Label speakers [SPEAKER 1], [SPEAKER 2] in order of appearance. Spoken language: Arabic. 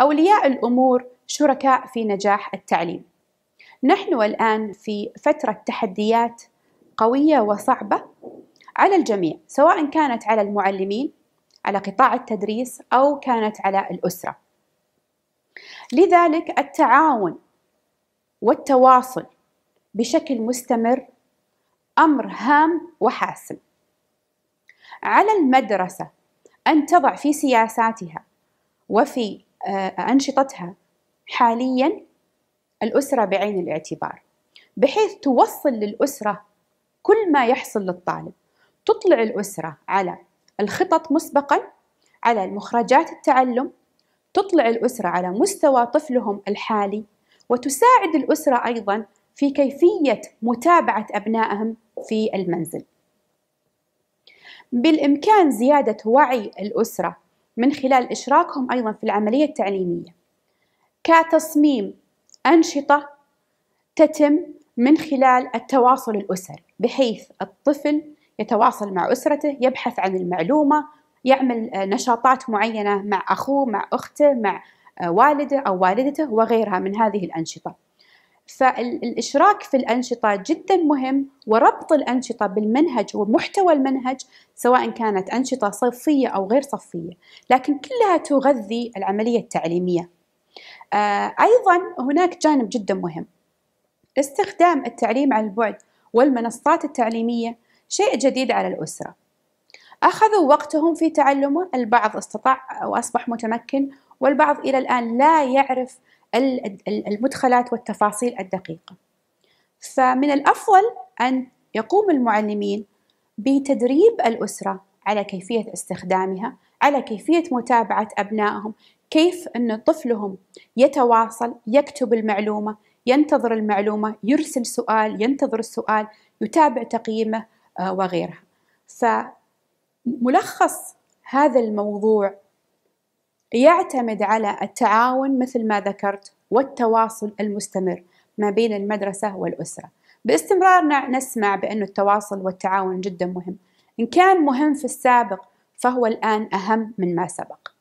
[SPEAKER 1] أولياء الأمور شركاء في نجاح التعليم. نحن الآن في فترة تحديات قوية وصعبة على الجميع، سواء كانت على المعلمين، على قطاع التدريس، أو كانت على الأسرة. لذلك التعاون والتواصل بشكل مستمر امر هام وحاسم على المدرسه ان تضع في سياساتها وفي آه، أنشطتها حاليا الأسرة بعين الاعتبار بحيث توصل للأسرة كل ما يحصل للطالب تطلع الأسرة على الخطط مسبقا على المخرجات التعلم تطلع الأسرة على مستوى طفلهم الحالي وتساعد الأسرة أيضا في كيفية متابعة أبنائهم في المنزل بالإمكان زيادة وعي الأسرة من خلال إشراكهم أيضا في العملية التعليمية كتصميم أنشطة تتم من خلال التواصل الأسري بحيث الطفل يتواصل مع أسرته يبحث عن المعلومة يعمل آه، نشاطات معينة مع أخوه مع أخته مع آه، والده أو والدته وغيرها من هذه الأنشطة فالإشراك في الأنشطة جدا مهم وربط الأنشطة بالمنهج ومحتوى المنهج سواء كانت أنشطة صفية أو غير صفية لكن كلها تغذي العملية التعليمية آه، أيضا هناك جانب جدا مهم استخدام التعليم عن البعد والمنصات التعليمية شيء جديد على الأسرة أخذوا وقتهم في تعلمه البعض استطاع وأصبح متمكن والبعض إلى الآن لا يعرف المدخلات والتفاصيل الدقيقة فمن الأفضل أن يقوم المعلمين بتدريب الأسرة على كيفية استخدامها على كيفية متابعة أبنائهم كيف أن طفلهم يتواصل يكتب المعلومة ينتظر المعلومة يرسل سؤال ينتظر السؤال يتابع تقييمه آه، وغيرها فملخص هذا الموضوع يعتمد على التعاون مثل ما ذكرت والتواصل المستمر ما بين المدرسة والأسرة باستمرارنا نسمع بأن التواصل والتعاون جدا مهم إن كان مهم في السابق فهو الآن أهم من ما سبق